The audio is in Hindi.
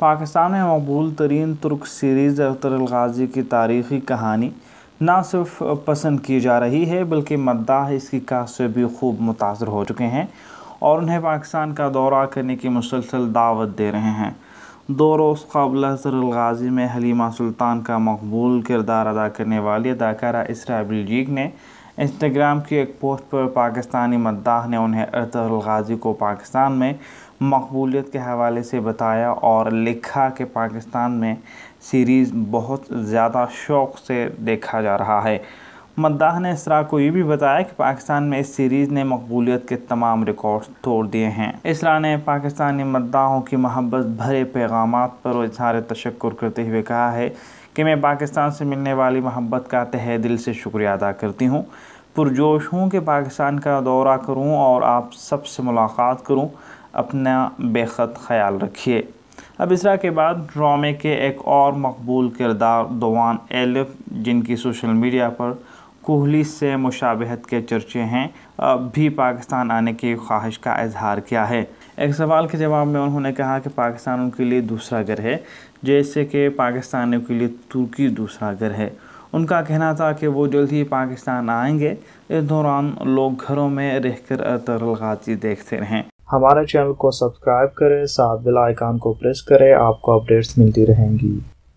पाकिस्तान में मकबूल तरीन तुर्क सीरीज़ अख्तर गाजी की तारीख़ी कहानी ना सिर्फ पसंद की जा रही है बल्कि मद्दाह इसकी काश से भी खूब मुतासर हो चुके हैं और उन्हें पाकिस्तान का दौरा करने की मुसलसल दावत दे रहे हैं दो रोज़ कबल गाजी में हलीमा सुल्तान का मकबूल किरदार अदा करने वाली अदाकारा इसरा बिलजीक ने इंस्टाग्राम की एक पोस्ट पर पाकिस्तानी मद्दाह ने उन्हें अतहर गाजी को पाकिस्तान में मकबूलियत के हवाले से बताया और लिखा कि पाकिस्तान में सीरीज़ बहुत ज़्यादा शौक़ से देखा जा रहा है मद्दाह ने इसरा को ये भी बताया कि पाकिस्तान में इस सीरीज़ ने मकबूलियत के तमाम रिकॉर्ड तोड़ दिए हैं इसरा ने पाकिस्तानी मद्दाहों की महब्बत भरे पैगाम पर इजहार तशक् करते हुए कहा है कि मैं पाकिस्तान से मिलने वाली मोहब्बत का तह दिल से शुक्रिया अदा करती हूँ पुरजोश हूँ कि पाकिस्तान का दौरा करूँ और आप सबसे मुलाकात करूँ अपना बेखत ख्याल रखिए अब इसरा के बाद ड्रामे के एक और मकबूल किरदार दोवान एलिफ जिनकी सोशल मीडिया पर कोहली से मुशाबहत के चर्चे हैं अब भी पाकिस्तान आने की ख्वाहिश का इजहार किया है एक सवाल के जवाब में उन्होंने कहा कि पाकिस्तान उनके लिए दूसरा घर है जैसे कि पाकिस्तान के लिए तुर्की दूसरा घर है उनका कहना था कि वो जल्द ही पाकिस्तान आएंगे इस दौरान लोग घरों में रहकर तरलगाजी देखते रहें हमारे चैनल को सब्सक्राइब करें साथ बेल आइकन को प्रेस करें आपको अपडेट्स मिलती रहेंगी